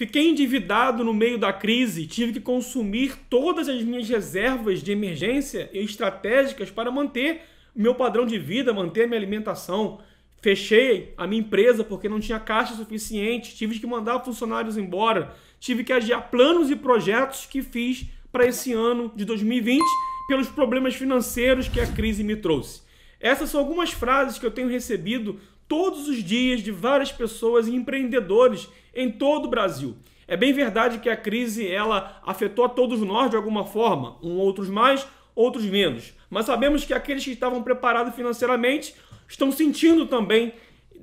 Fiquei endividado no meio da crise, tive que consumir todas as minhas reservas de emergência e estratégicas para manter meu padrão de vida, manter minha alimentação. Fechei a minha empresa porque não tinha caixa suficiente, tive que mandar funcionários embora, tive que adiar planos e projetos que fiz para esse ano de 2020 pelos problemas financeiros que a crise me trouxe. Essas são algumas frases que eu tenho recebido todos os dias de várias pessoas e empreendedores em todo o Brasil. É bem verdade que a crise ela afetou a todos nós de alguma forma, um outros mais, outros menos. Mas sabemos que aqueles que estavam preparados financeiramente estão sentindo também,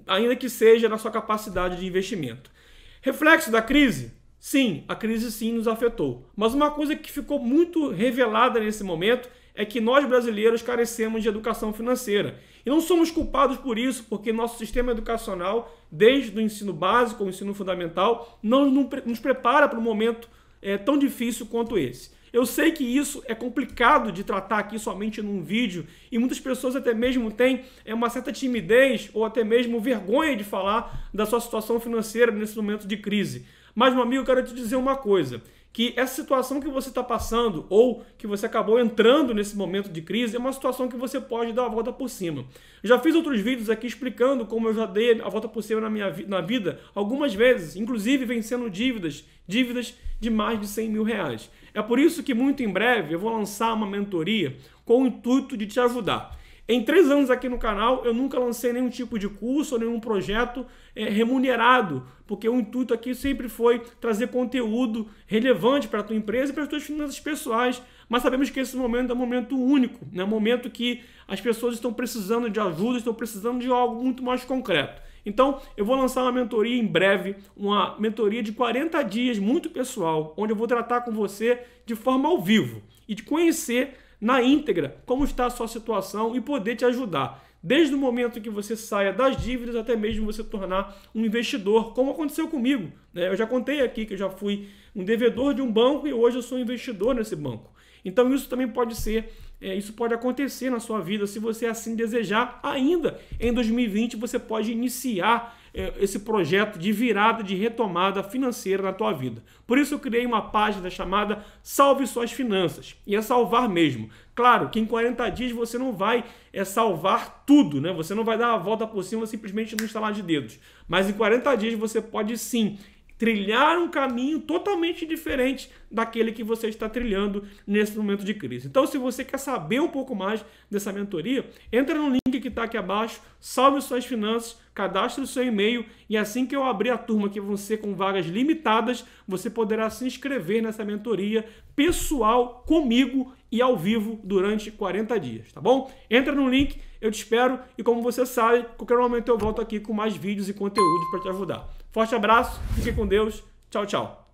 ainda que seja na sua capacidade de investimento. Reflexo da crise Sim, a crise sim nos afetou. Mas uma coisa que ficou muito revelada nesse momento é que nós brasileiros carecemos de educação financeira. E não somos culpados por isso, porque nosso sistema educacional, desde o ensino básico, o ensino fundamental, não nos prepara para um momento é, tão difícil quanto esse. Eu sei que isso é complicado de tratar aqui somente num vídeo e muitas pessoas até mesmo têm eh, uma certa timidez ou até mesmo vergonha de falar da sua situação financeira nesse momento de crise. Mas, meu amigo, eu quero te dizer uma coisa que essa situação que você está passando ou que você acabou entrando nesse momento de crise é uma situação que você pode dar a volta por cima. já fiz outros vídeos aqui explicando como eu já dei a volta por cima na minha na vida algumas vezes, inclusive vencendo dívidas, dívidas de mais de 100 mil reais. É por isso que muito em breve eu vou lançar uma mentoria com o intuito de te ajudar. Em três anos aqui no canal, eu nunca lancei nenhum tipo de curso ou nenhum projeto é, remunerado, porque o intuito aqui sempre foi trazer conteúdo relevante para a tua empresa e para as tuas finanças pessoais. Mas sabemos que esse momento é um momento único, né? um momento que as pessoas estão precisando de ajuda, estão precisando de algo muito mais concreto. Então, eu vou lançar uma mentoria em breve, uma mentoria de 40 dias, muito pessoal, onde eu vou tratar com você de forma ao vivo e de conhecer na íntegra como está a sua situação e poder te ajudar. Desde o momento que você saia das dívidas até mesmo você tornar um investidor, como aconteceu comigo. Né? Eu já contei aqui que eu já fui um devedor de um banco e hoje eu sou um investidor nesse banco. Então isso também pode ser, é, isso pode acontecer na sua vida se você assim desejar. Ainda em 2020 você pode iniciar é, esse projeto de virada, de retomada financeira na tua vida. Por isso eu criei uma página chamada Salve Suas Finanças. E é salvar mesmo. Claro que em 40 dias você não vai é, salvar tudo, né? Você não vai dar a volta por cima simplesmente no instalar de dedos. Mas em 40 dias você pode sim trilhar um caminho totalmente diferente daquele que você está trilhando nesse momento de crise. Então, se você quer saber um pouco mais dessa mentoria, entra no link que está aqui abaixo, salve suas finanças, cadastre o seu e-mail e assim que eu abrir a turma que vão ser com vagas limitadas, você poderá se inscrever nessa mentoria pessoal comigo e ao vivo durante 40 dias, tá bom? Entra no link, eu te espero e como você sabe, qualquer momento eu volto aqui com mais vídeos e conteúdos para te ajudar. Forte abraço, fique com Deus. Tchau, tchau.